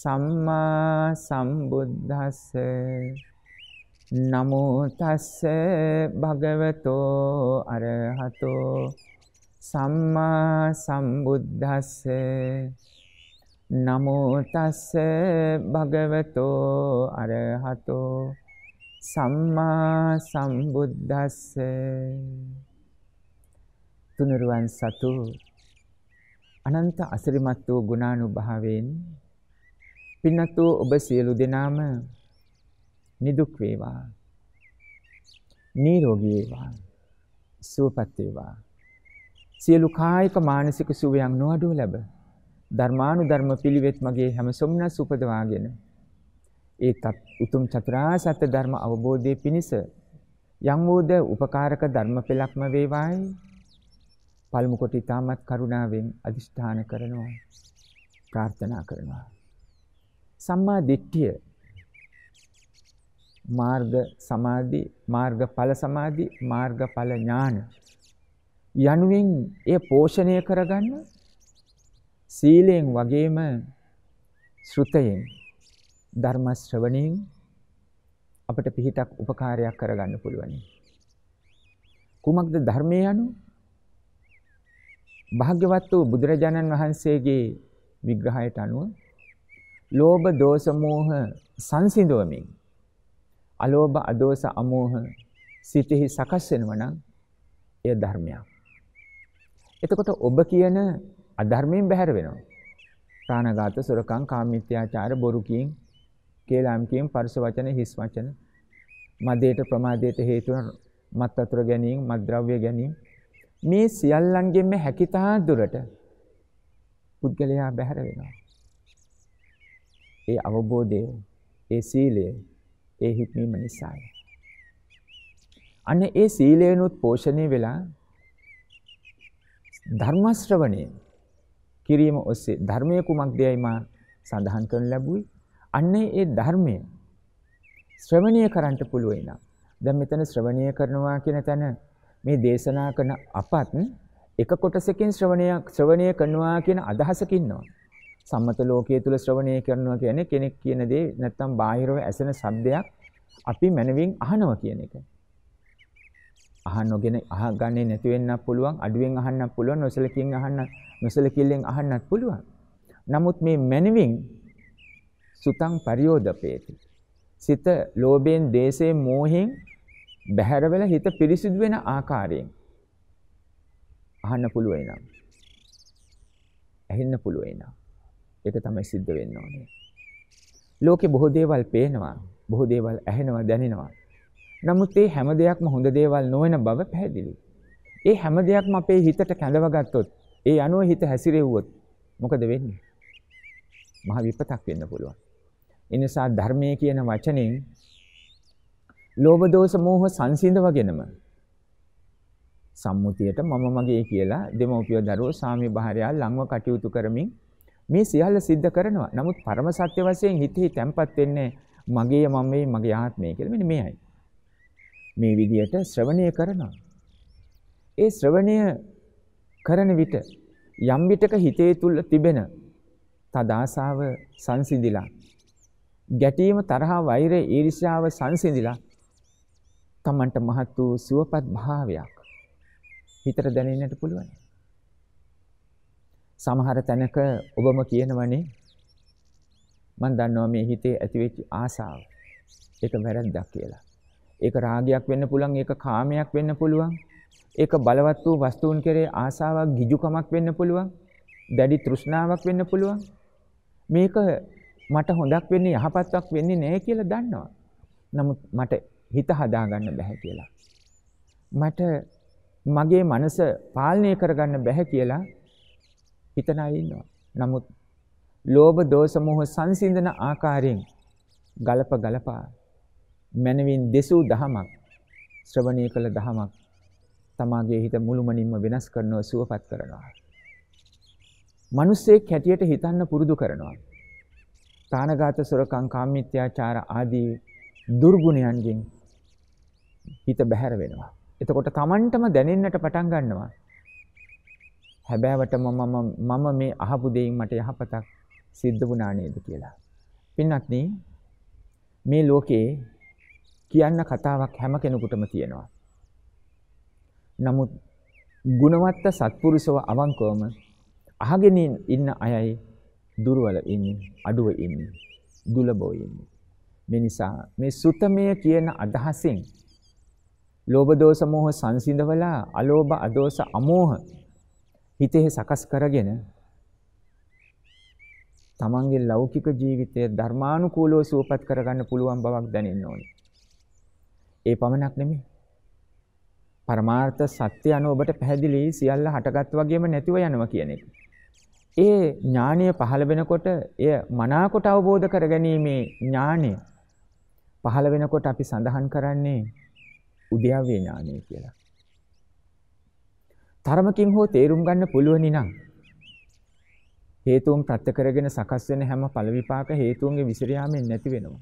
සම්මා සම්බුද්දස්ස නමෝ තස්ස භගවතෝ අරහතෝ සම්මා සම්බුද්දස්ස නමෝ තස්ස භගවතෝ අරහතෝ සම්මා සම්බුද්දස්ස තුනුරුවන් සතු අනන්ත අසිරිමත් වූ ගුණානුභාවයෙන් පින්නත් වූ ඔබ සියලු දෙනාම නිදුක් වේවා. නිරෝගී වේවා. සුවපත් වේවා. සියලු කායික මානසික සුවයන් නොඅඩුව ලැබ ධර්මානුධර්ම පිළිවෙත් මගේ හැම සොම්නස් උපදවාගෙන ඒ උතුම් චතුරාර්ය සත්‍ය ධර්ම අවබෝධයේ පිණිස යම් වූද උපකාරක ධර්ම පෙළක්ම වේවායි පළමු කොට ඊටමත් කරුණාවෙන් අදිෂ්ඨාන කරනවා ප්‍රාර්ථනා කරනවා සම්මා දිට්ඨිය මාර්ග සමාධි මාර්ගඵල සමාධි මාර්ගඵල ඥාන යනුවෙන් ඒ පෝෂණය කරගන්න සීලයෙන් වගේම ශ්‍රුතයෙන් ධර්ම ශ්‍රවණයෙන් අපට පිහිටක් උපකාරයක් කරගන්න පුළුවනි. කුමක්ද ධර්මය යනු? භාග්‍යවත් වූ බුදුරජාණන් වහන්සේගේ විග්‍රහයට අනුව ලෝභ දෝෂ මෝහ සංසිඳවමින් අලෝභ අදෝස අමෝහ සිතෙහි සකස් වෙනවා නම් එය ධර්මයක්. එතකොට ඔබ කියන අධර්මයෙන් බැහැර වෙනවා. ප්‍රාණඝාත, සොරකම්, කාමීත්‍යාචාර, බොරු කීම්, කේලම් කීම්, පරුස වචන, හිස් වචන, මදයට ප්‍රමාදයට හේතු වන මත් වතුර ගැනීම, මත්ද්‍රව්‍ය ගැනීම මේ සියල්ලන්ගෙන්ම හැකිතා දුරට පුද්ගලයා බැහැර වෙනවා. ඒ අවබෝධය, ඒ සීලය, ඒ හික්මීම නිසායි. අන්න ඒ සීලයනොත් පෝෂණය වෙලා ධර්ම ශ්‍රවණය කිරීම ඔස්සේ ධර්මයේ කුමක්දයි මා සඳහන් කරන ලැබුවේ. අන්න ඒ ධර්මය ශ්‍රවණය කරන්න පුළුවන් නම් දැන් මෙතන ශ්‍රවණය කරනවා කියන තැන මේ දේශනා කරන අපත් එක කොටසකින් ශ්‍රවණය ශ්‍රවණය කරනවා කියන අදහසකින් නෝ සම්මත ලෝකයේ තුල ශ්‍රවණය කරනවා කියන්නේ කෙනෙක් කියන දේ නැත්තම් බාහිරව ඇසෙන ශබ්දයක් අපි මනවින් අහනවා කියන එක. අහන්නගෙන අහගන්නේ නැති වෙන්නත් පුළුවන් අඩුවෙන් අහන්නත් පුළුවන් නොසලකින් අහන්න නොසලකිල්ලෙන් අහන්නත් පුළුවන්. නමුත් මේ මනවින් සුතං පරියෝදපේති. සිත ලෝභයෙන්, දේසයෙන්, මෝහයෙන් බැහැර වෙලා හිත පිරිසිදු වෙන ආකාරයෙන් අහන්න පුළුවන් නම් ඇහෙන්න පුළුවන් නම් ඒක තමයි සිද්ධ වෙන්න ඕනේ. ලෝකේ බොහෝ දේවල් පේනවා, බොහෝ දේවල් ඇහෙනවා, දැනෙනවා. නමුත් ඒ හැම දෙයක්ම හොඳ දේවල් නොවන බව පැහැදිලි. ඒ හැම දෙයක්ම අපේ හිතට කැඳවගත්තොත්, ඒ අනුව හිත හැසිරෙව්වොත් මොකද වෙන්නේ? මහ විපතක් වෙන්න පුළුවන්. එනිසා ධර්මය කියන වචනෙන් ලෝභ දෝෂ මෝහ සංසිඳවගෙනම සම්මුතියට මම මගේ කියලා දෙමව්පිය දරුවෝ සාමි භාර්යාව ලංව කටයුතු කරමින් මේ සියල්ල සිද්ධ කරනවා. නමුත් පරම සත්‍ය වශයෙන් හිතෙහි තැම්පත් වෙන්නේ මගේ මම මේ මගේ ආත්මය කියලා. මෙන්න මේයි. මේ විදියට ශ්‍රවණය කරනවා. ඒ ශ්‍රවණය කරන විට යම් විටක හිතේ තුල තිබෙන තදාසාව සංසිඳිලා ගැටීම තරහා වෛරය ඊර්ෂ්‍යාව සංසිඳිලා තමන්ට මහත් වූ සුවපත් භාවයක් හිතට දැනෙන්නට පුළුවන්. සමහර තැනක ඔබම කියනවනේ මම දන්නවා මේ හිතේ ඇතිවෙච්ච ආසාව. ඒක වැරද්දක් කියලා. ඒක රාගයක් වෙන්න පුළුවන්, ඒක කාමයක් වෙන්න පුළුවන්. ඒක බලවත් වූ වස්තුන් කෙරේ ආසාවක්, ගිජුකමක් වෙන්න පුළුවන්. දැඩි තෘෂ්ණාවක් වෙන්න පුළුවන්. මේක මට හොඳක් වෙන්නේ යහපත්ක් වෙන්නේ නැහැ කියලා දන්නවා. නමුත් මට හිත හදාගන්න බෑ කියලා. මට මගේ මනස පාලනය කරගන්න බෑ කියලා හිතන අය ඉන්නවා. නමුත් ලෝභ දෝෂ මොහ සංසිඳන ආකාරයෙන් ගලප ගලපා මනවින් දෙසූ දහමක් ශ්‍රවණය කළ දහමක් තමාගේ හිත මුළුමනින්ම වෙනස් කරනව සුවපත් කරනවා. මිනිස්සෙක් හැටියට හිතන්න පුරුදු කරනවා. තානගත සොරකම් කාමීත්‍යාචාර ආදී දුර්ගුණයන්ගෙන් හිත බැහැර වෙනවා. එතකොට Tamanටම දැනෙන්නට පටන් ගන්නවා. හැබෑවට මම මම මේ අහපු දෙයින් මට යහපතක් සිද්ධ වුණා නේද කියලා. පින්වත්නි මේ ලෝකේ කියන්න කතාවක් හැම කෙනෙකුටම තියෙනවා. නමුත් ගුණවත්ත සත්පුරුෂව අවංකවම අහගෙන ඉන්න අයයි දුර්වල ඉන්නේ, අඩුව ඉන්නේ, දුලබෝ ඉන්නේ. මේ නිසා මේ සුතමය කියන අදහසින් ලෝභ දෝෂ මෝහ සංසිඳවලා අලෝභ අදෝෂ අමෝහ හිතෙහි සකස් කරගෙන තමන්ගේ ලෞකික ජීවිතය ධර්මානුකූලව සුවපත් කරගන්න පුළුවන් බවක් දැනෙන්න ඕනේ. ඒ පමණක් නෙමෙයි. පරමාර්ථ සත්‍ය අනුව ඔබට පැහැදිලි සියල්ල හටගත් වගේම නැතිව යනවා කියන එක. ඒ ඥානය පහළ වෙනකොට එය මනාකොට අවබෝධ කරගැනීමේ ඥානය පහළ වෙනකොට අපි සඳහන් කරන්නේ උද්‍යවේ ඥානය කියලා. තරමකින් හෝ තේරුම් ගන්න පුළුවනි නම් හේතුන් ප්‍රත්‍ය කරගෙන සකස් වෙන හැම ඵල විපාක හේතුන්ගේ විසිර යාමෙන් නැති වෙනවා.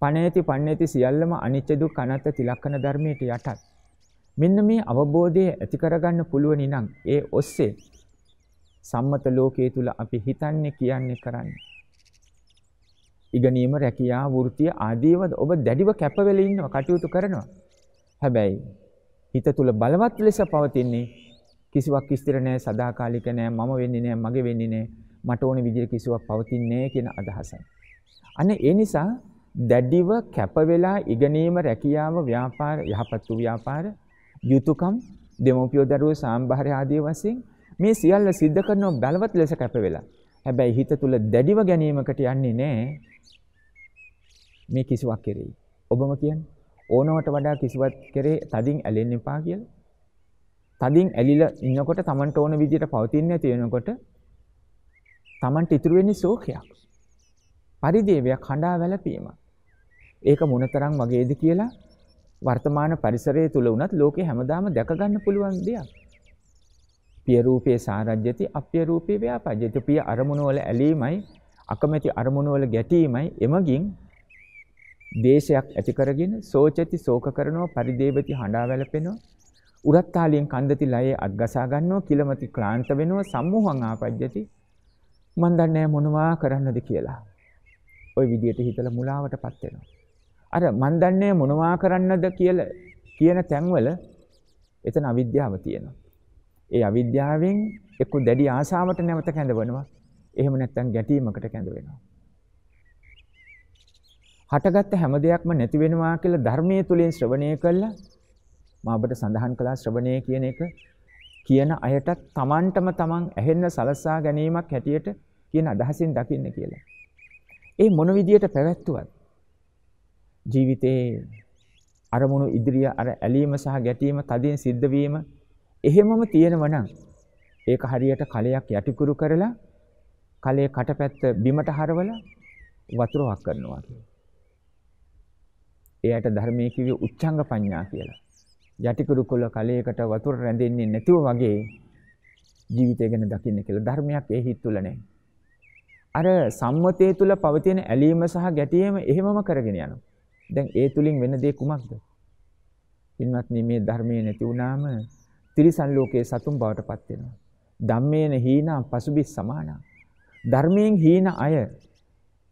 පණ ඇති පණ ඇති සියල්ලම අනිත්‍ය දුක් අනාත්ම තිලක්කන ධර්මයට යටත්. මෙන්න මේ අවබෝධය ඇති කරගන්න පුළුවනි නම් ඒ ඔස්සේ සම්මත ලෝකයේ තුල අපි හිතන්නේ කියන්නේ කරන්නේ. ඉගෙනීම රැකියා වෘත්තිය ආදීව ඔබ දැඩිව කැපවෙලා ඉන්නව කටයුතු කරනවා. හැබැයි හිත තුල බලවත් ලෙස පවතින්නේ කිසිවක් ස්ථිර නෑ සදාකාලික නෑ මම වෙන්නේ නෑ මගේ වෙන්නේ නෑ මට ඕන විදිහට කිසිවක් පවතින්නේ කියන අදහසයි. අන්න ඒ නිසා දැඩිව කැප වෙලා ඉගෙනීම රැකියාව ව්‍යාපාර යහපත් වූ ව්‍යාපාර යුතුයකම් දෙමෝපියෝ දරුවෝ සාම්භාරය ආදී වශයෙන් මේ සියල්ල සිද්ධ කරන බලවත් ලෙස කැප වෙලා හැබැයි හිත තුල දැඩිව ගැනීමකට යන්නේ නැහැ මේ කිසිවක් කෙරෙහි. ඔබම කියන්නේ ඕනවට වඩා කිසිවක් කෙරෙහි තදින් ඇලෙන්න එපා කියලා. තදින් ඇලිලා ඉන්නකොට Tamanට ඕන විදිහට පවතින්නේ නැති වෙනකොට Tamanට ඉතුරු වෙන්නේ ශෝකයක්. පරිදේවයක් හඬා වැළපීම. ඒක මොනතරම් වගේද කියලා වර්තමාන පරිසරය තුල වුණත් ලෝකේ හැමදාම දැක ගන්න පුළුවන් දෙයක්. පිය රූපේ සාරජ්‍යති අප්‍ය රූපේ ව්‍යාපජ්‍යති පිය අරමුණු වල ඇලීමයි අකමැති අරමුණු වල ගැටීමයි එමගින් දේශයක් ඇති කරගෙන සෝචති ශෝක කරනෝ පරිදේවති හඬා වැළපෙනෝ උරත් තාලියෙන් කන්දති ලයේ අත්ගසා ගන්නවා කිලමති ක්ලාන්ත වෙනවා සම්මෝහං ආපජ්ජති මන් දන්නේ මොනවා කරන්නද කියලා. ওই විදියට හිතලා මුලාවටපත් වෙනවා. අර මන් දන්නේ මොනවා කරන්නද කියලා කියන තැන්වල එතන අවිද්‍යාව තියෙනවා. ඒ අවිද්‍යාවෙන් එක්ක දැඩි ආසාවට නැවත කැඳවනවා. එහෙම නැත්නම් ගැටීමකට කැඳවෙනවා. හටගත්ත හැම දෙයක්ම නැති වෙනවා කියලා ධර්මයේ තුලින් ශ්‍රවණය කළා මම ඔබට සඳහන් කළා ශ්‍රවණය කියන එක කියන අයට තමන්ටම තමන් ඇහෙන්න සලසා ගැනීමක් හැටියට කියන අදහසින් දකින්න කියලා. ඒ මොන විදියට පැවැත්වුවත් ජීවිතේ අරමුණු ඉදිරිය අර ඇලීම සහ ගැටීම තදින් සිද්ධ වීම එහෙමම තියෙනවා නම් ඒක හරියට කලයක් යටිකුරු කරලා කලේ කටපැත්ත බිමට හරවලා වතුර වක් කරනවා කියන්නේ. එයාට ධර්මයේ කිව්වේ උච්ඡංග පඤ්ඤා කියලා. යටිකුරු කුල කලයකට වතුර රැඳෙන්නේ නැතුව වගේ ජීවිතය ගැන දකින්න කියලා ධර්මයක් ඒ හිත් තුල නැහැ. අර සම්මතය තුල පවතින ඇලීම සහ ගැටීම එහෙමම කරගෙන යනවා. දැන් ඒ තුලින් වෙන දේ කුමක්ද? ඉන්වත්නි මේ ධර්මයේ නැති වුණාම තිරිසන් ලෝකයේ සතුන් බවට පත් වෙනවා. ධම්මේන හීනා පසුබිස් සමානා. ධර්මයෙන් හීන අය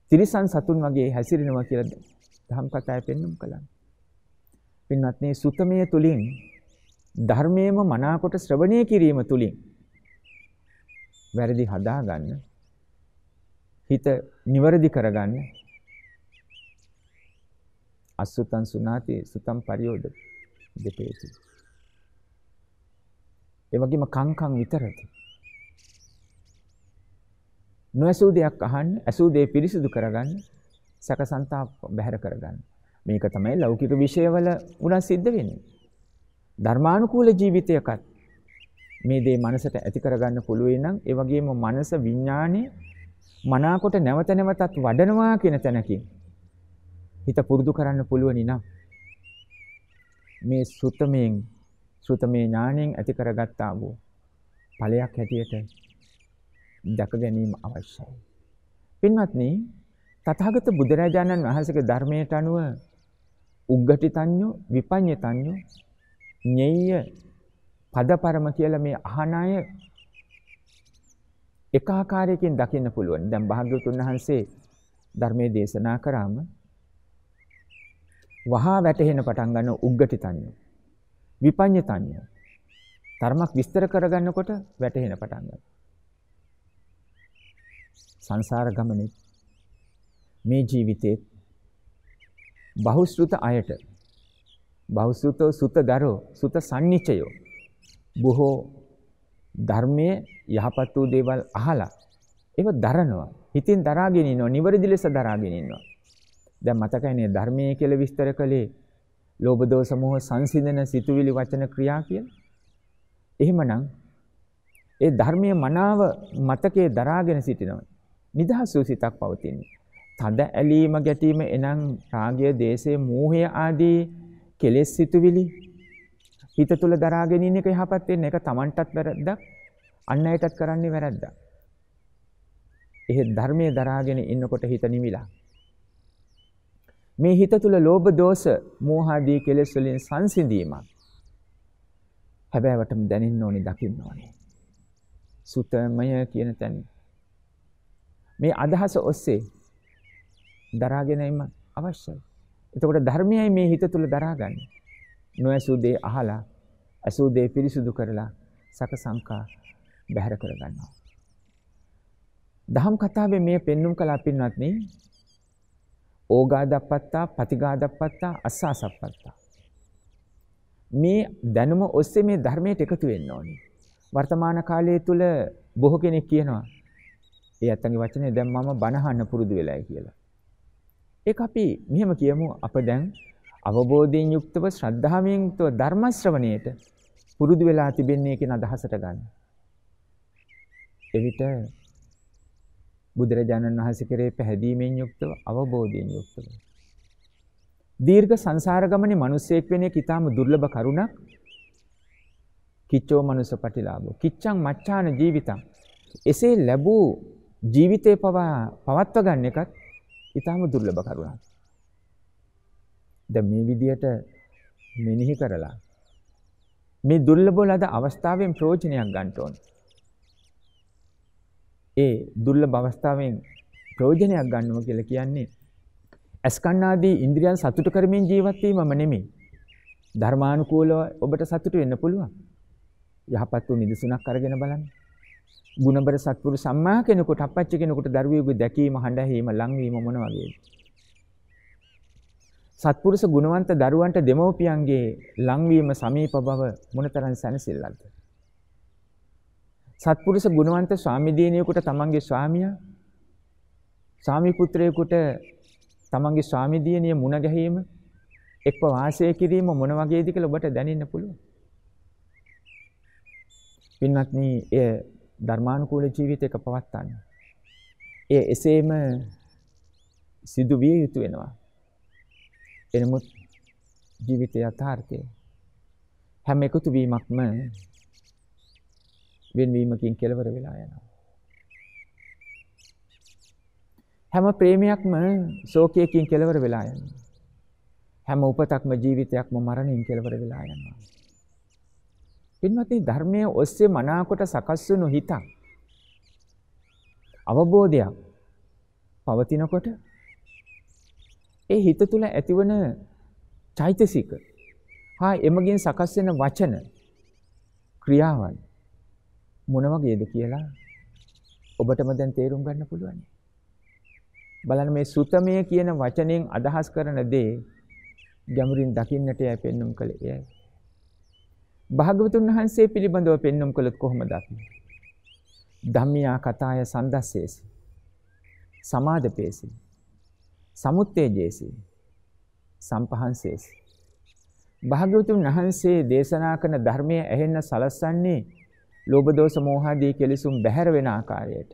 තිරිසන් සතුන් වගේ හැසිරෙනවා කියලා ධම් කතාවේ පෙන්눔 කළා. පින්වත්නි සුතමය තුලින් ධර්මයේම මනාකොට ශ්‍රවණය කිරීම තුලින් වැරදි හදාගන්න හිත නිවැරදි කරගන්න අසුතං සුනාති සුතං පරියෝද දෙපේති ඒ වගේම කංකං විතරති නොඇසූ දෙයක් අහන්න ඇසූ දේ පිරිසිදු කරගන්න සැකසන්තා බැහැර කරගන්න මේක තමයි ලෞකික විෂයවල උනත් සිද්ධ වෙන්නේ. ධර්මානුකූල ජීවිතයකත් මේ දේ මනසට ඇති කරගන්න පුළුවන් නම් ඒ වගේම මනස විඥානේ මනාකොට නැවත නැවතත් වඩනවා කියන තැනකින් හිත පුරුදු කරන්න පුළුවනි නම් මේ සුතමයෙන් සුතමේ ඥාණයෙන් ඇති කරගත්තා වූ ඵලයක් හැටියට දැක ගැනීම අවශ්‍යයි. පින්වත්නි, තථාගත බුදුරජාණන් වහන්සේගේ ධර්මයට අනුව උග්ගටිතඤ්ඤෝ විපඤ්ඤතඤ්ඤෝ ඤෙය්‍ය පදපරම කියලා මේ අහන අය එක ආකාරයකින් දකින්න පුළුවන්. දැන් භාග්‍යවතුන් වහන්සේ ධර්මයේ දේශනා කරාම වහා වැටෙහෙන පටන් ගන්න උග්ගටිතඤ්ඤෝ විපඤ්ඤතඤ්ඤෝ ධර්මයක් විස්තර කරගන්නකොට වැටෙහෙන පටන් ගන්නවා. සංසාර ගමනේ මේ ජීවිතේ බහුශෘත අයට බහුශෘතෝ සුතදරෝ සුත සම්නිච්චයෝ බොහෝ ධර්මයේ යහපත් වූ දේවල් අහලා ඒව දරනවා හිතින් දරාගෙන ඉන්නවා නිවැරදි ලෙස දරාගෙන ඉන්නවා දැන් මතකයිනේ ධර්මයේ කියලා විස්තර කළේ ලෝභ දෝෂ මොහ සංසිඳන සිතුවිලි වචන ක්‍රියා කියලා එහෙමනම් ඒ ධර්මයේ මනාව මතකයේ දරාගෙන සිටිනවා නිදහස් වූ සිතක් පවතින්නේ තද ඇලීම ගැටීම එනම් රාගය, දේශය, මෝහය ආදී කෙලෙස් සිතුවිලි හිත තුල දරාගෙන ඉන්න එක යහපත් වෙන එක Tamanටත් වැරද්දක්, අන් අයටත් කරන්නේ වැරද්දක්. එහෙත් ධර්මයේ දරාගෙන ඉන්නකොට හිත නිවිලා මේ හිත තුල ලෝභ දෝෂ මෝහාදී කෙලෙස් වලින් සංසිඳීමක් හැබෑවටම දැනෙන්න ඕනේ දකින්න ඕනේ සුතමය කියන තැන මේ අදහස ඔස්සේ දරාගෙනීම අවශ්‍යයි. එතකොට ධර්මයයි මේ හිත තුල දරාගන්නේ. නොඇසූ දේ අහලා ඇසූ දේ පිරිසුදු කරලා සක සංකා බැහැර කරගන්නවා. දහම් කතාවේ මේ පෙන්눔 කළා පින්වත්නි ඕගාදප්පත්තා පතිගාදප්පත්තා අස්සාසප්පත්තා මේ දැනුම ඔස්සේ මේ ධර්මයට එකතු වෙන්න ඕනේ. වර්තමාන කාලය තුල බොහෝ කෙනෙක් කියනවා ඒ අත්තන්ගේ වචනේ දැන් මම බනහන්න පුරුදු වෙලයි කියලා. ඒක අපි මෙහෙම කියමු අප දැන් අවබෝධයෙන් යුක්තව ශ්‍රද්ධාවෙන් යුක්තව ධර්ම ශ්‍රවණයට පුරුදු වෙලා තිබෙන්නේ කියන අදහසට ගන්න. එවිට බුදුරජාණන් වහන්සේ කෙරේ පැහැදීමෙන් යුක්තව අවබෝධයෙන් යුක්තව දීර්ඝ සංසාර ගමනේ මිනිසෙක් වෙන එක ඊටාම දුර්ලභ කරුණක් කිච්චෝ මනුස ප්‍රතිලාභෝ කිච්ඡං මච්ඡාන ජීවිතං එසේ ලැබූ ජීවිතේ පවා පවත්ව ගන්න එකත් ඊටාම දුර්ලභ කරුණක්. දැන් මේ විදියට මෙනෙහි කරලා මේ දුර්ලභ ලද අවස්ථාවෙන් ප්‍රයෝජනයක් ගන්න ඕනේ. ඒ දුර්ලභ අවස්ථාවෙන් ප්‍රයෝජනයක් ගන්නවා කියලා කියන්නේ ඇස්කන්නාදී ඉන්ද්‍රියන් සතුට කරමින් ජීවත් වීමම නෙමෙයි. ධර්මානුකූලව ඔබට සතුට වෙන්න පුළුවන්. යහපත් වූ නිදසුනක් අරගෙන බලන්න. ගුණබර සත්පුරු සම්මා කෙනෙකුට අපච්ච කෙනෙකුට දරුවෙකුගේ දැකීම හඬැහිම ලංවීම මොන වගේද? සත්පුරුෂ ගුණවන්ත දරුවන්ට දෙමව්පියන්ගේ ලංවීම සමීප බව මොනතරම් සැනසෙල්ලක්ද? සත්පුරුෂ ගුණවන්ත ස්වාමිදීනියෙකුට තමන්ගේ ස්වාමියා ස්වාමි පුත්‍රයෙකුට තමන්ගේ ස්වාමිදීනිය මුණ ගැහිම එක්ව වාසය කිරීම මොන වගේද කියලා ඔබට දැනෙන්න පුළුවන්. පින්වත්නි, එය ධර්මානුකූල ජීවිතයක පවත්වන්න. ඒ එසේම සිදු විය යුතු වෙනවා. එනමුත් ජීවිතය යථාර්ථය හැම එකතු වීමක්ම වෙනවීමකින් කෙලවර වෙලා යනවා. හැම ප්‍රේමයක්ම ශෝකයකින් කෙලවර වෙලා යනවා. හැම උපතක්ම ජීවිතයක්ම මරණයෙන් කෙලවර වෙලා යනවා. පින්වත්නි ධර්මයේ ඔස්සේ මනාකොට සකස් වෙන හිතක් අවබෝධයක් පවතිනකොට ඒ හිත තුළ ඇතිවන චෛතසික හා එමගින් සකස් වෙන වචන ක්‍රියාවන් මොන වගේද කියලා ඔබටම දැන් තේරුම් ගන්න පුළුවන්. බලන්න මේ සුතමය කියන වචනයෙන් අදහස් කරන දේ ගැඹුරින් දකින්නට යැපෙන්නම් කළේ එයයි. භාගවතුන් වහන්සේ පිළිබඳව පෙන්නුම් කළොත් කොහොමද අපි? ධම්මියා කතාය සන්දස්සේසි. සමාදපේසි. සමුත්තේජේසි. සම්පහන්සේසි. භාග්‍යවතුන් වහන්සේ දේශනා කරන ධර්මය ඇහෙන්න සලස්සන්නේ ලෝභ දෝෂ මෝහාදී කෙලෙසුන් බැහැර වෙන ආකාරයට.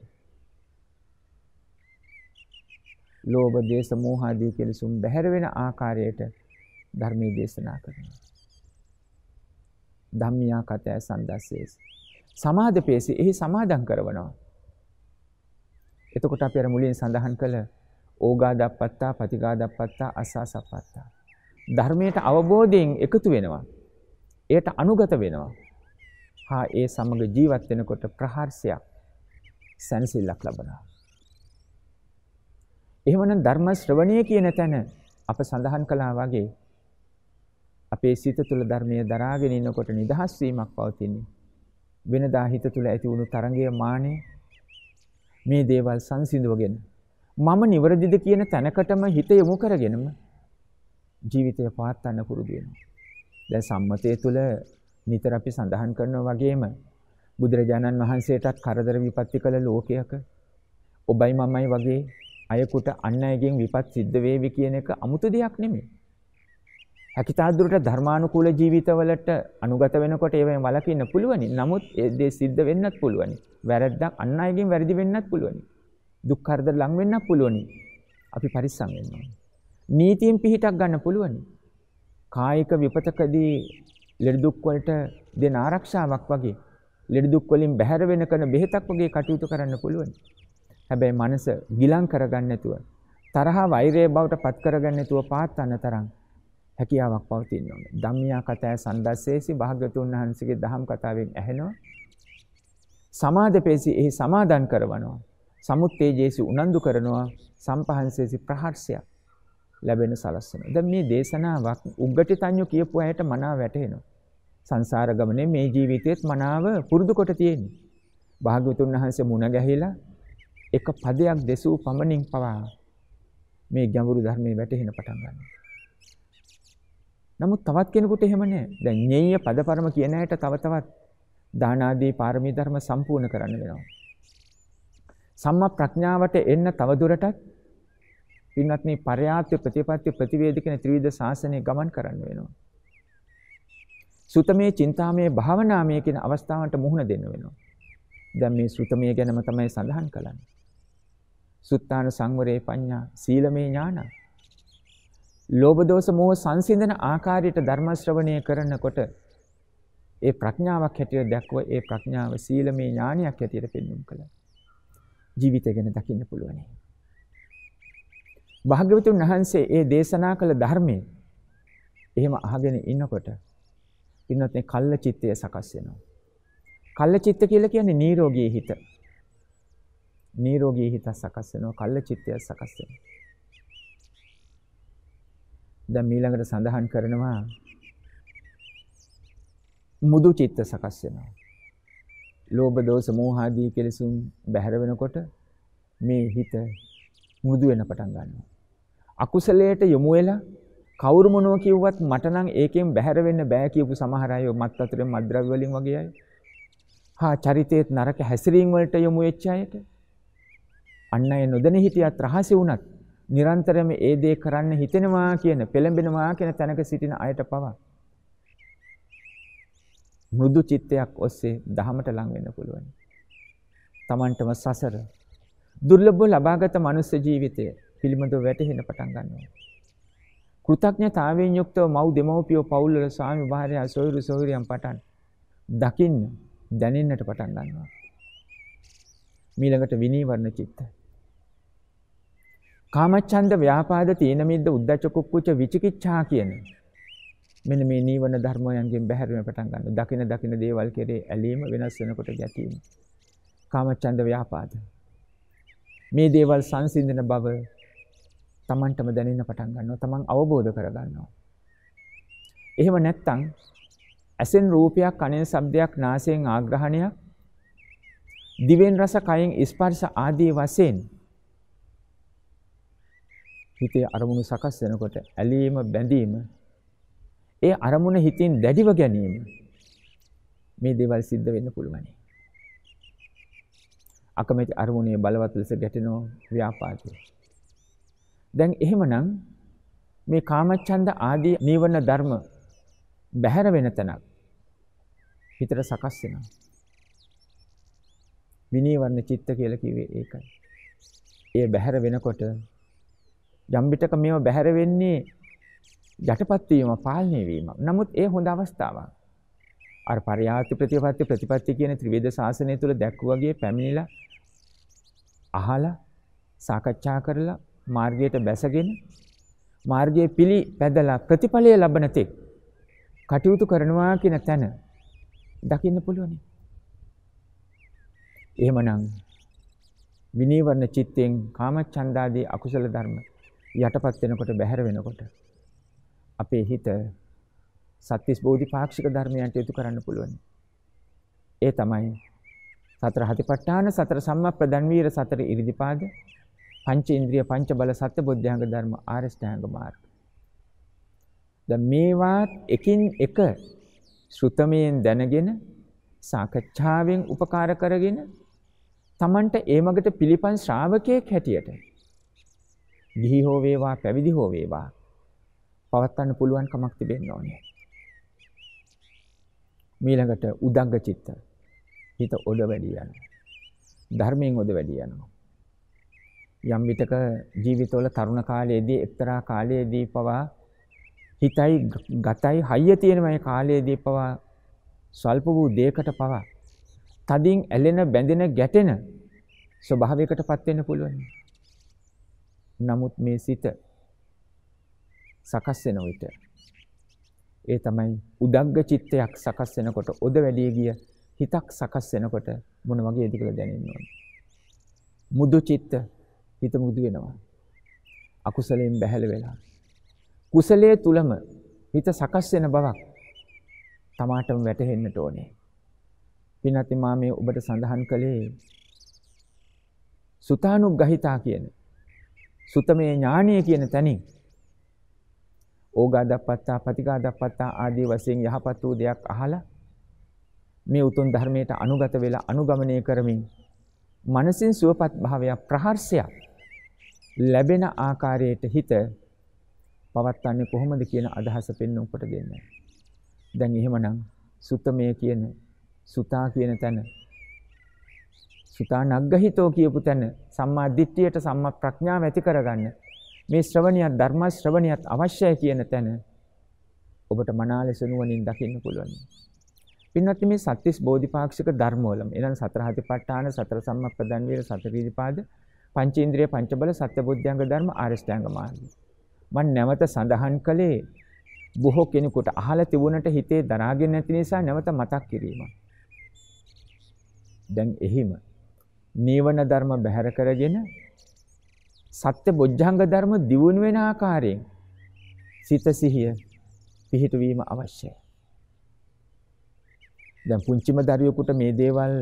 ලෝභ දේශ මෝහාදී කෙලෙසුන් බැහැර වෙන ආකාරයට ධර්මයේ දේශනා කරනවා. ධම්මියා කතය සන්දස්සේස. සමාධපේසි එහි සමාදන් කරවනවා. එතකොට අප අර මුලින් සඳහන් කළ ඕගා දප්පත්තා පතිගා දප්පත්තා අසා සපත්තා. ධර්මයට අවබෝධයෙන් එකතු වෙනවා. එයට අනුගත වෙනවා. හා ඒ සමඟ ජීවත් වෙනකොට ප්‍රහර්සයක් සැනසිල්ලක් ලබනවා. එහෙමනම් ධර්ම ශ්‍රවණය කියන තැන අප සඳහන් කළා වගේ අපේ සිත තුළ ධර්මය දරාගෙන ඉන්නකොට නිදහස් වීමක් පවතින්නේ. වෙනදා හිත තුළ ඇති වුණු තරංගයේ මානෙ මේ දේවල් සංසිඳවගෙන මම නිවැරදිද කියන තැනකටම හිත යොමු කරගෙනම ජීවිතය පවත්වන්න පුරුදු වෙනවා. දැන් සම්මතය තුළ නිතර අපි සඳහන් කරනවා වගේම බුදුරජාණන් වහන්සේටත් කරදර විපත්ති කළ ලෝකයක ඔබයි මමයි වගේ අයකුට අන් අයගෙන් විපත් සිද්ධ වේවි කියන එක අමුතු දෙයක් නෙමෙයි. හැකිතාදුරට ධර්මානුකූල ජීවිතවලට අනුගත වෙනකොට ඒවෙන් වළකින්න පුළුවනි. නමුත් ඒ දේ සිද්ධ වෙන්නත් පුළුවනි. වැරද්දක් අන් අයගෙන් වැරදි වෙන්නත් පුළුවනි. දුක් කරදර ලඟ වෙන්නත් පුළුවනි. අපි පරිස්සම් වෙන්න ඕනේ. නීතියෙන් පිහිටක් ගන්න පුළුවනි. කායික විපතකදී ලෙඩ දුක් වලට දෙන ආරක්ෂාවක් වගේ ලෙඩ දුක් වලින් බැහැර වෙන කරන බෙහෙතක් වගේ කටයුතු කරන්න පුළුවනි. හැබැයි මනස ගිලන් කරගන්න නැතුව තරහ වෛරය බවට පත් කරගන්න නැතුව පාත් යන තරම් හැකියාවක් පවතින්න ඕනේ. ධම්මියා කතා සම්දස්සේසි භාග්‍යතුන් වහන්සේගේ දහම් කතාවෙන් ඇහෙනවා. සමාදපේසි එහි සමාදන් කරවනවා. සමුත්තේජේසි උනන්දු කරනවා. සම්පහන්සේසි ප්‍රහර්ෂයක් ලැබෙන සලස්සනවා. දැන් මේ දේශනාවක් උග්ගටිතඤ්ඤු කියපු අයට මනාව වැටහෙනවා. සංසාර ගමනේ මේ ජීවිතයේත් මනාව පුරුදු කොට තියෙන්නේ. භාග්‍යතුන් වහන්සේ මුණ ගැහිලා එක පදයක් දෙසූ පමණින් පවා මේ ගැඹුරු ධර්මයේ වැටහෙන පටන් ගන්නවා. නමුත් තවත් කෙනෙකුට එහෙම නෑ. දැන් ඤෙය්‍ය පදපරම කියන ඇයට තව තවත් දාන ආදී පාරමී ධර්ම සම්පූර්ණ කරන්න වෙනවා. සම්මා ප්‍රඥාවට එන්න තව දුරටත් පින්වත්නි පරයාත්‍ය ප්‍රතිපත්‍ය ප්‍රතිවේද කියන ත්‍රිවිධ ශාසනය ගමන් කරන්න වෙනවා. සුතමේ චින්තාමේ භාවනාමේ කියන අවස්ථාවන්ට මුහුණ දෙන්න වෙනවා. දැන් මේ සුතමේ ගැනම තමයි සඳහන් කරන්නේ. සුත්තාන සංවරේ පඤ්ඤා සීලමේ ඥානයි ලෝභ දෝෂ මෝහ සංසිඳන ආකාරයට ධර්ම ශ්‍රවණය කරනකොට ඒ ප්‍රඥාවක් හැටියට දැක්ව ඒ ප්‍රඥාව සීලමේ ඥානයක් හැටියට පෙන්වුම් කළා. ජීවිතය ගැන දකින්න පුළුවන්. භාග්‍යවතුන් වහන්සේ ඒ දේශනා කළ ධර්මයේ එහෙම අහගෙන ඉන්නකොට පින්නොත් මේ කල්ල චිත්තය සකස් වෙනවා. කල්ල චිත්ත කියලා කියන්නේ නිරෝගී හිත. නිරෝගී හිත සකස් වෙනවා කල්ල චිත්තය සකස් වෙනවා. දැන් මීළඟට සඳහන් කරනවා මුදු චිත්ත සකස් වෙනවා. ලෝභ දෝෂ මෝහ ආදී කෙලෙසුන් බැහැර වෙනකොට මේ හිත මුදු වෙන පටන් ගන්නවා. අකුසලයට යොමු වෙලා කවුරු මොනවා කිව්වත් මට නම් ඒකෙන් බැහැර වෙන්න බෑ කියපු සමහර අය මත් අතරේ මද්ද්‍රව්‍ය වලින් වගේ අය. හා චරිතයේත් නරක හැසිරීම් වලට යොමු වෙච්ච අයට අන්න අය නොදැන හිටියත් රහසෙ වුණත් නිරන්තරයෙන්ම ඒ දේ කරන්න හිතෙනවා කියන පෙළඹෙනවා කියන තැනක සිටින අයට පවා මෘදු චිත්තයක් ඔස්සේ දහමට ලං වෙන්න පුළුවන්. Tamanටම සසර දුර්ලභව ලබාගත මනුස්ස ජීවිතය පිළිබඳව වැටහෙන පටන් ගන්නවා. කෘතඥතාවයෙන් යුක්තව මව් දෙමව්පියෝ පවුල්වල ස්වාමි භාර්යා සොයුරු සොයුරියන් පටන් දකින්න දැනෙන්නට පටන් ගන්නවා. මීළඟට විනීවරණ චිත්තය කාමච්ඡන්ද ව්‍යාපාද තීන මිද්ද උද්ධච්ච කුක්කුච්ච විචිකිච්ඡා කියන මෙන්න මේ නීවරණ ධර්මයන්ගෙන් බැහැරීම පටන් ගන්න. දකින දකින දේවල් කෙරේ ඇලීම වෙනස් වෙනකොට ගැටීම. කාමච්ඡන්ද ව්‍යාපාද. මේ දේවල් සංසිඳන බව Tamanටම දැනෙන්න පටන් ගන්නවා. Taman අවබෝධ කර ගන්නවා. එහෙම නැත්නම් ඇසෙන් රූපයක් කනෙන් ශබ්දයක් නාසයෙන් ආග්‍රහණයක් දිවෙන් රස කයෙන් ස්පර්ශ ආදී වශයෙන් හිතේ අරමුණු සකස් වෙනකොට ඇලීම බැඳීම ඒ අරමුණ හිතින් දැඩිව ගැනීම මේ දේවල් සිද්ධ වෙන්න පුළුවන්. අකමැති අරමුණේ බලවත් ලෙස ගැටෙනෝ ව්‍යාපාදය. දැන් එහෙමනම් මේ කාමච්ඡන්ද ආදී නීවරණ ධර්ම බැහැර වෙන තැනක් හිතට සකස් වෙනවා. විනීවරණ චිත්ත කියලා කිව්වේ ඒකයි. ඒ බැහැර වෙනකොට යම් පිටක මේව බැහැර වෙන්නේ යටපත් වීම පාලනය වීම. නමුත් ඒ හොඳ අවස්ථාවක්. අර පරියාති ප්‍රතිපත්ති ප්‍රතිපත්ති කියන ත්‍රිවිධ ශාසනය තුල දැක්වූ වගේ පැමිණිලා අහලා සාකච්ඡා කරලා මාර්ගයට බැසගෙන මාර්ගයේ පිළි පැදලා ප්‍රතිඵලය ලබන තෙක් කටයුතු කරනවා කියන තැන දකින්න පුළුවන්. එහෙමනම් විනීවරණ චිත්තෙන් කාමච්ඡන්දාදී අකුසල ධර්ම යටපත් වෙනකොට බැහැර වෙනකොට අපේ හිත සත්‍විස් බෝධිපාක්ෂික ධර්මයන්ට යොමු කරන්න පුළුවන්. ඒ තමයි සතර හතිපට්ඨාන සතර සම්මාප්‍රදන් වීර සතර ඉරිදිපාද පංච ඉන්ද්‍රිය පංච බල සත්‍ය බුද්ධාංග ධර්ම ආරෂ්ඨාංග මාර්ග. දැන් මේවා එකින් එක ශ්‍රුතමයෙන් දැනගෙන සාකච්ඡාවෙන් උපකාර කරගෙන තමන්ට ඒ මගට පිළිපන් ශ්‍රාවකයෙක් හැටියට ගිහි හෝ වේවා පැවිදි හෝ වේවා පවත්වන්න පුළුවන් කමක් තිබෙන්න ඕනේ. මීළඟට උදංග චිත්ත හිත ඔඩ වැඩි යනවා. ධර්මයෙන් ඔඩ වැඩි යනවා. යම් විටක ජීවිතවල තරුණ කාලයේදී එක්තරා කාලයේදී පවා හිතයි ගතයි හයිය තියෙන මේ කාලයේදී පවා සල්ප වූ දෙයකට පවා තදින් ඇලෙන බැඳෙන ගැටෙන ස්වභාවයකටපත් වෙන්න පුළුවන්. නමුත් මේ සිත සකස් වෙන විට ඒ තමයි උදග්ග චිත්තයක් සකස් වෙනකොට ඔද වැඩිය ගිය හිතක් සකස් වෙනකොට මොන වගේද කියලා දැනෙන්න ඕනේ. මුදු චිත්ත හිත මුදු වෙනවා. අකුසලයෙන් බැහැල වෙලා. කුසලයේ තුලම හිත සකස් වෙන බවක් තමාටම වැටහෙන්නට ඕනේ. පින්වත් මා මේ ඔබට සඳහන් කළේ සුතානුග්ගහිතා කියන සුතමේ ඥානය කියන තැනින් ඕගාදපත්තා ප්‍රතිගාදපත්තා ආදී වශයෙන් යහපත් වූ දෙයක් අහලා මේ උතුම් ධර්මයට අනුගත වෙලා අනුගමනය කරමින් මනසින් සුවපත් භාවයක් ප්‍රහර්ෂයක් ලැබෙන ආකාරයට හිත පවත්වන්නේ කොහොමද කියන අදහස පෙන්වන්න උකට දෙන්නේ. දැන් එහෙමනම් සුත්තමය කියන සුතා කියන තැන සුතා නග්ගහිතෝ කියපු තැන සම්මා දිට්ඨියට සම්මා ප්‍රඥාව ඇති කරගන්න මේ ශ්‍රවණියත් ධර්ම ශ්‍රවණියත් අවශ්‍යයි කියන තැන ඔබට මනාලෙස නුවණින් දකින්න පුළුවන්. පින්වත්නි මේ සත්‍විස් බෝධිපාක්ෂික ධර්මවලම එනම් සතර හතිපට්ඨාන සතර සම්මප්පදන් වීර සතර ඉදිපාද පංචේන්ද්‍රිය පංචබල සත්‍යබුද්ධ්‍යංග ධර්ම ආරියෂ්ඨාංග මාර්ගය මම නැවත සඳහන් කළේ බොහෝ කෙනෙකුට අහලා තිබුණට හිතේ දරාගෙන නැති නිසා නැවත මතක් කිරීම දැන් එහිම නීවන ධර්ම බැහැර කරගෙන සත්‍ය බොජ්ජංග ධර්ම දියුණු වෙන ආකාරයෙන් සිත සිහිය පිහිටවීම අවශ්‍යයි. දැන් පුංචිම දරුවෙකුට මේ දේවල්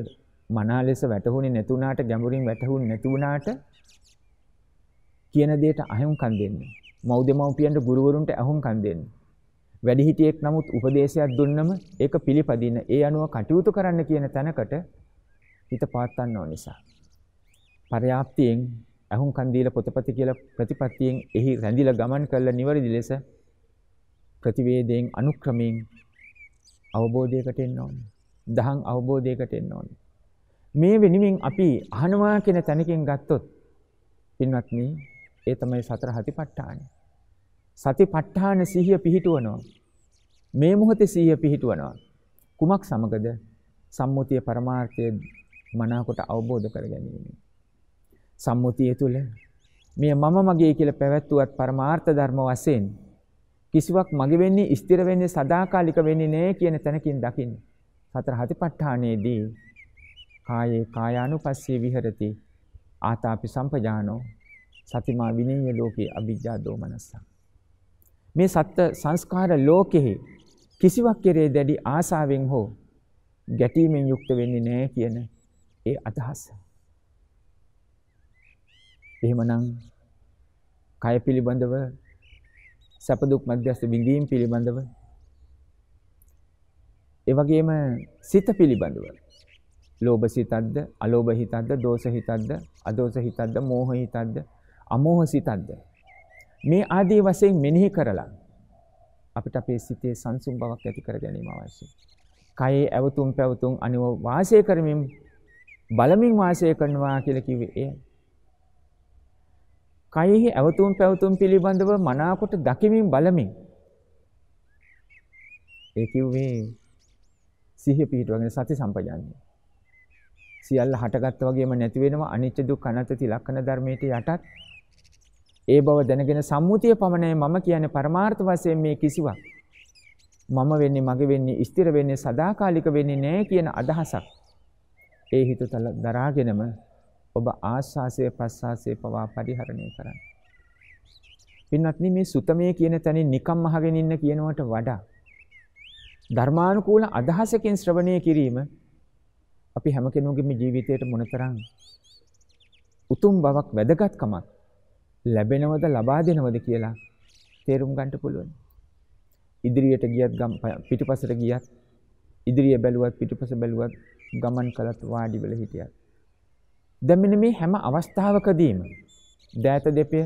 මනා ලෙස වැටහුනේ නැතුණාට ගැඹුරින් වැටහුනේ නැතුණාට කියන දෙයට අහුම්කම් දෙන්නේ. මව්දෙමව්පියන්ට ගුරුවරුන්ට අහුම්කම් දෙන්නේ. වැඩිහිටියෙක් නමුත් උපදේශයක් දුන්නම ඒක පිළිපදින ඒ අනුව කටයුතු කරන්න කියන තැනකට හිත පාත්තන්න ඕන නිසා. පරයාප්තියෙන් අහුම්කන් දීලා පොතපති කියලා ප්‍රතිපත්තියෙන් එහි රැඳිලා ගමන් කරලා නිවැරදි ලෙස ප්‍රතිවේදයෙන් අනුක්‍රමයෙන් අවබෝධයකට එන්න ඕනේ. දහම් අවබෝධයකට එන්න ඕනේ. මේ වෙනුවෙන් අපි අහනවා කියන තැනකින් ගත්තොත් පින්වත්නි ඒ තමයි සතර හතිපට්ඨානය. සතිපට්ඨාන සිහිය පිහිටුවනවා. මේ මොහොතේ සිහිය පිහිටුවනවා. කුමක් සමගද? සම්මුතිය පරමාර්ථයේ මනාකොට අවබෝධ කර ගැනීම. සම්මුතිය තුළ මේ මම මගේ කියල පැවැත්තුවත් පරමාර්ථ ධර්ම වසයෙන් කිසිවක් මගේ වෙන්නේ ස්තිර වෙන්නේ සදාකාලික වෙන්නේ නෑ කියන තැනකින් දකින්න. සතර හති පට්ඨානයේදී කායේ කායානු පස්සේ විහරති ආතාපි සම්පජානෝ සතිමා විනීය ලෝකයේ අභිජ්ජා දෝමනස්සා. මේ සත්ත සංස්කාර ලෝකෙහි කිසිවක් කෙරේ දැඩි ආසාවෙන් හෝ ගැටීමෙන් යුක්ත වෙන්නේ නෑ කියන ඒ අදහස. එහෙමනම් කය පිළිබඳව සැප දුක් මධ්‍යස්ථ විඳීම් පිළිබඳව ඒ වගේම සිත පිළිබඳව ලෝභ සිතක්ද අලෝභ හිතක්ද දෝෂ හිතක්ද අදෝෂ හිතක්ද මෝහ හිතක්ද අමෝහ සිතක්ද මේ ආදී වශයෙන් මෙනෙහි කරලා අපිට අපේ සිතේ සංසුම් බවක් ඇති කර ගැනීම අවශ්‍යයි. කයේ ඇවතුම් පැවතුම් අනිව වාසය කරමින් බලමින් වාසය කරනවා කියලා කිව්වේ එයයි. කයෙහි ඇවතුම් පැවතුම් පිළිබඳව මනාකොට දකිමින් බලමින් ඒ කිව්වේ සිහිය පිහිටවගෙන සති සම්පජාන්නේ. සියල්ල හටගත්තු වගේම නැති වෙනවා අනිත්‍ය දුක් අනාත්ම ලක්ෂණ ධර්මයේ යටත් ඒ බව දැනගෙන සම්මුතිය පමණයි මම කියන්නේ පරමාර්ථ වශයෙන් මේ කිසිවක් මම වෙන්නේ මගේ වෙන්නේ ස්ථිර වෙන්නේ සදාකාලික වෙන්නේ නැහැ කියන අදහසක් ඒ හිත දරාගෙනම ඔබ ආශ්වාසය ප්‍රශ්වාසය පවා පරිහරණය කරන්න. පින්වත්නි මේ සුතමයේ කියන තැනින් නිකම් අහගෙන ඉන්න කියනවට වඩා ධර්මානුකූල අදහසකින් ශ්‍රවණය කිරීම අපි හැම කෙනෙකුගේම ජීවිතයට මොනතරම් උතුම් බවක් වැදගත්කමක් ලැබෙනවද ලබා දෙනවද කියලා තේරුම් ගන්න පුළුවන්. ඉදිරියට ගියත් පිටිපසට ගියත් ඉදිරිය බැලුවත් පිටිපස බැලුවත් ගමන් කළත් වාඩිවල හිටියත්. දැමින මේ හැම අවස්ථාවකදීම දෑත දෙපය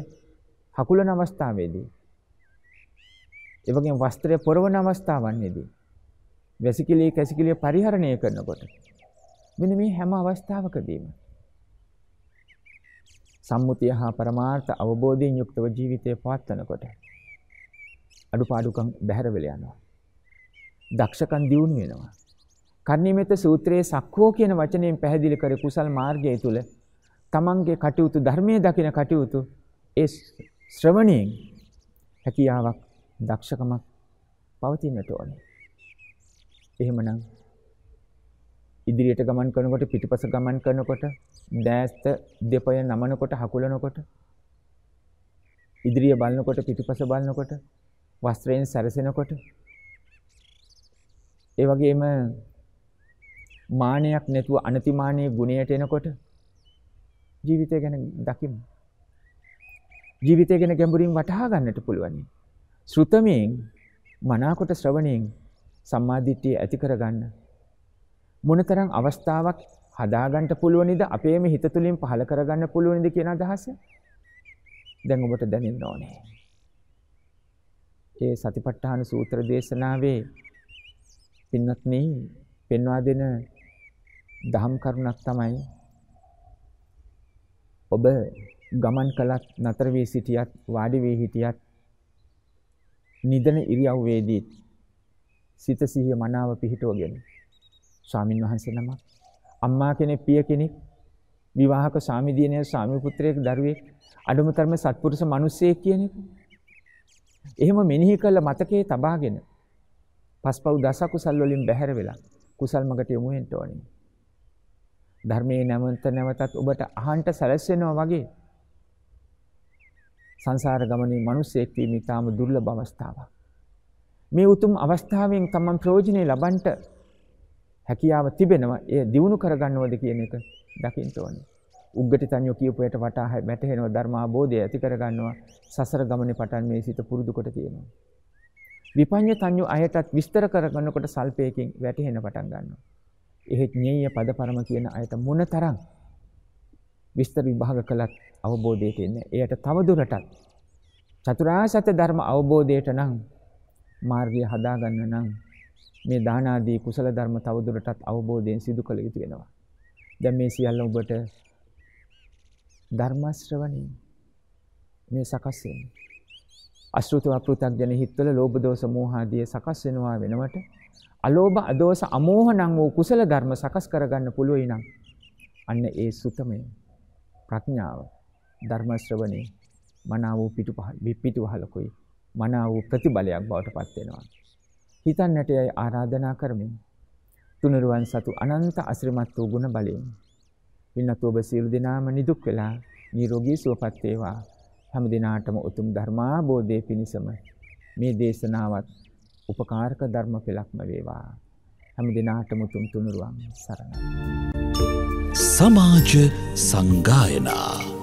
හකුලන අවස්ථාවේදී. එවගේ වස්ත්‍රය පොරවන අවස්ථාවන්නේදී. වැසිකිලේ කැසිකිලිය පරිහරණය කරනකොට. මෙන මේ හැම අවස්ථාවකදීම. සම්මුතිය හා පරමාර්ථ අවබෝධයෙන් යුක්තව ජීවිතය පවත්වනකොට. අඩුපාඩුකම් බැහැරවෙල යනවා. දක්ෂකන් දියුණු වෙනවා. කර්ණිමෙත සූත්‍රයේ සක්කෝ කියන වචනයෙන් පැහැදිලි කර කුසල් මාර්ගය තුළ තමන්ගේ කටයුතු ධර්මයේ දකින කටයුතු ඒ ශ්‍රවණයෙන් හැකියාවක් දක්ෂකමක් පවතින්නට ඕනේ. එහෙමනම් ඉදිරියට ගමන් කරනකොට පිටිපස ගමන් කරනකොට දෑස්ත දෙපය නමනකොට හකුලනකොට ඉදිරිය බලනකොට පිටිපස බලනකොට වස්ත්‍රයෙන් සැරසෙනකොට ඒ වගේම මානයක් නැතුව අනතිමානී ගුණයට එනකොට ජීවිතය ගැන දකිමු. ජීවිතය ගැන ගැඹුරින් වටහා ගන්නට පුළුවන්. ශ්‍රුතමයෙන් මනාකොට ශ්‍රවණයෙන් සම්මාදිට්ඨිය ඇති කරගන්න. මොනතරම් අවස්ථාවක් හදාගන්න පුළුවනිද අපේම හිත තුලින් පහල කරගන්න පුළුවනිද කියන අදහස දැන් ඔබට දැනෙන්න ඕනේ. ඒ සතිපට්ඨාන සූත්‍ර දේශනාවේ පින්වත්නි පෙන්වා දෙන දහම් කරුණක් තමයි ඔබ ගමන් කළත් නතර වී සිටියත් වාඩි වී හිටියත් නිදන ඉරියව්වේදී සිත සිහිය මනාව පිහිටුවගෙන ස්වාමින් වහන්සේ නමක් අම්මා කෙනෙක් පිය කෙනෙක් විවාහක සාමිදියනේ සාමි පුත්‍රයෙක් දරුවෙක් අඩුමතරම සත්පුරුෂ මිනිසෙක් කියන එක. එහෙම මෙනෙහි කළ මතකයේ තබාගෙන පස්පව් දස කුසල් වලින් බැහැර වෙලා කුසල් මගට යොමු වෙන්න ඕනේ. ධර්මයේ නැවත නැවතත් ඔබට අහන්ට සැලසෙනවා වගේ සංසාර ගමනේ මිනිස්සෙක් වීම ඊටාම දුර්ලභ අවස්ථාවක්. මේ උතුම් අවස්ථාවෙන් තමන් ප්‍රයෝජනෙ ලබන්නට හැකියාව තිබෙනවා. එය දිනු කරගන්නවද කියන එක දකින්න ඕනේ. උග්ගටි තන්‍යෝ කියපුවයට වටා වැටහෙනවා ධර්මාබෝධය ඇති කරගන්නවා. සසර ගමනේ පටන් මේ සිත පුරුදු කොට තියෙනවා. විපඤ්ඤ තන්‍යෝ අයටත් විස්තර කරගන්නකොට සල්පයකින් වැටහෙන පටන් ගන්නවා. එහෙත් ඤේය පදපරම කියන අයට මොනතරම් විස්තර විභාග කළත් අවබෝධයට එන්නේ. එයට තවදුරටත් චතුරාර්ය සත්‍ය ධර්ම අවබෝධයට නම් මාර්ගය හදාගන්න නම් මේ දාන ආදී කුසල ධර්ම තවදුරටත් අවබෝධයෙන් සිදු කළ යුතු වෙනවා. දැන් මේ සියල්ල ඔබට ධර්ම ශ්‍රවණී මේ සකස් වෙනවා. අශෘතව පෘථග්ජන හිත්වල ලෝභ දෝෂ මෝහ ආදී සකස් වෙනවා වෙනවට අලෝභ අදෝස අමෝහ නම් වූ කුසල ධර්ම සකස් කරගන්න පුළුවන් නම් අන්න ඒ සුතමය ප්‍රඥාව ධර්ම ශ්‍රවණේ මනාව පිටු පිටු වහලකුයි මනාව ප්‍රතිබලයක් බවට පත් වෙනවා හිතන්නට යයි ආරාධනා කරමින් තුනුරුවන් සතු අනන්ත අසිරිමත් වූ ගුණ බලයෙන් පින්නතු ඔබ සියලු දෙනාම නිදුක් වෙලා නිරෝගී සුවපත් වේවා හැම දිනාටම උතුම් ධර්මාබෝධයේ පිණසම මේ දේශනාවත් උපකාරක ධර්ම පෙළක්ම වේවා. හැම දිනාටම උතුම් තුනුරුවන් සරණයි. සමාජ සංගායනා